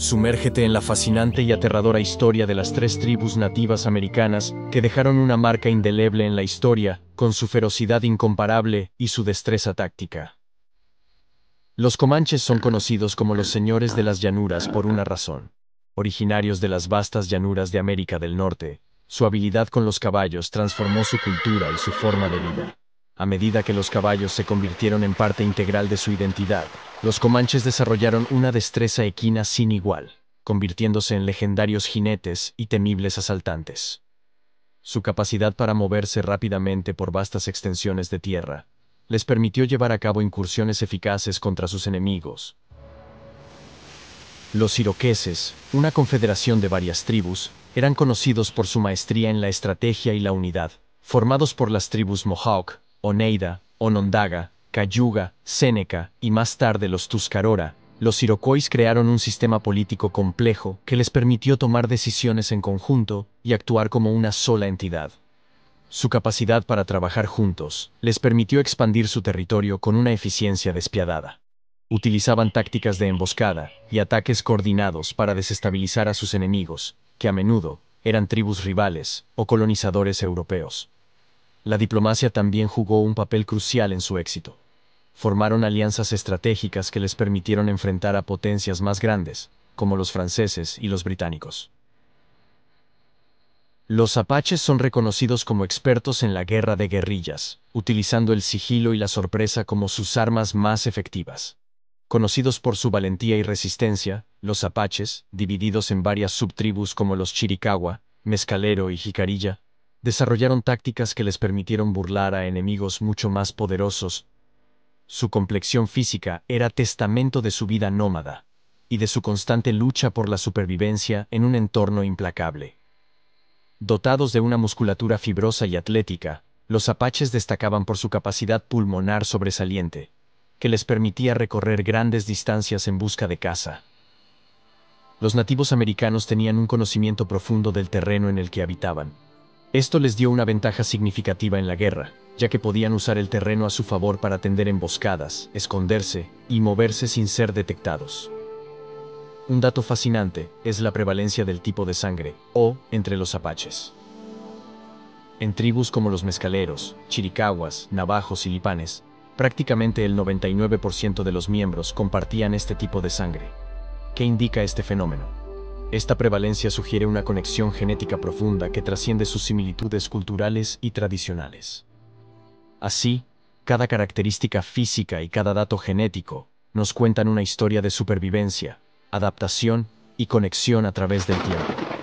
Sumérgete en la fascinante y aterradora historia de las tres tribus nativas americanas que dejaron una marca indeleble en la historia, con su ferocidad incomparable y su destreza táctica. Los comanches son conocidos como los señores de las llanuras por una razón. Originarios de las vastas llanuras de América del Norte, su habilidad con los caballos transformó su cultura y su forma de vida. A medida que los caballos se convirtieron en parte integral de su identidad, los comanches desarrollaron una destreza equina sin igual, convirtiéndose en legendarios jinetes y temibles asaltantes. Su capacidad para moverse rápidamente por vastas extensiones de tierra les permitió llevar a cabo incursiones eficaces contra sus enemigos. Los iroqueses, una confederación de varias tribus, eran conocidos por su maestría en la estrategia y la unidad, formados por las tribus Mohawk, Oneida, Onondaga, Cayuga, Seneca y más tarde los Tuscarora, los iroquois crearon un sistema político complejo que les permitió tomar decisiones en conjunto y actuar como una sola entidad. Su capacidad para trabajar juntos les permitió expandir su territorio con una eficiencia despiadada. Utilizaban tácticas de emboscada y ataques coordinados para desestabilizar a sus enemigos, que a menudo eran tribus rivales o colonizadores europeos. La diplomacia también jugó un papel crucial en su éxito. Formaron alianzas estratégicas que les permitieron enfrentar a potencias más grandes, como los franceses y los británicos. Los apaches son reconocidos como expertos en la guerra de guerrillas, utilizando el sigilo y la sorpresa como sus armas más efectivas. Conocidos por su valentía y resistencia, los apaches, divididos en varias subtribus como los Chiricahua, Mezcalero y Jicarilla, desarrollaron tácticas que les permitieron burlar a enemigos mucho más poderosos. Su complexión física era testamento de su vida nómada y de su constante lucha por la supervivencia en un entorno implacable. Dotados de una musculatura fibrosa y atlética, los apaches destacaban por su capacidad pulmonar sobresaliente, que les permitía recorrer grandes distancias en busca de caza. Los nativos americanos tenían un conocimiento profundo del terreno en el que habitaban, esto les dio una ventaja significativa en la guerra, ya que podían usar el terreno a su favor para tender emboscadas, esconderse y moverse sin ser detectados. Un dato fascinante es la prevalencia del tipo de sangre, O, entre los apaches. En tribus como los mezcaleros, chiricahuas, navajos y lipanes, prácticamente el 99% de los miembros compartían este tipo de sangre. ¿Qué indica este fenómeno? Esta prevalencia sugiere una conexión genética profunda que trasciende sus similitudes culturales y tradicionales. Así, cada característica física y cada dato genético nos cuentan una historia de supervivencia, adaptación y conexión a través del tiempo.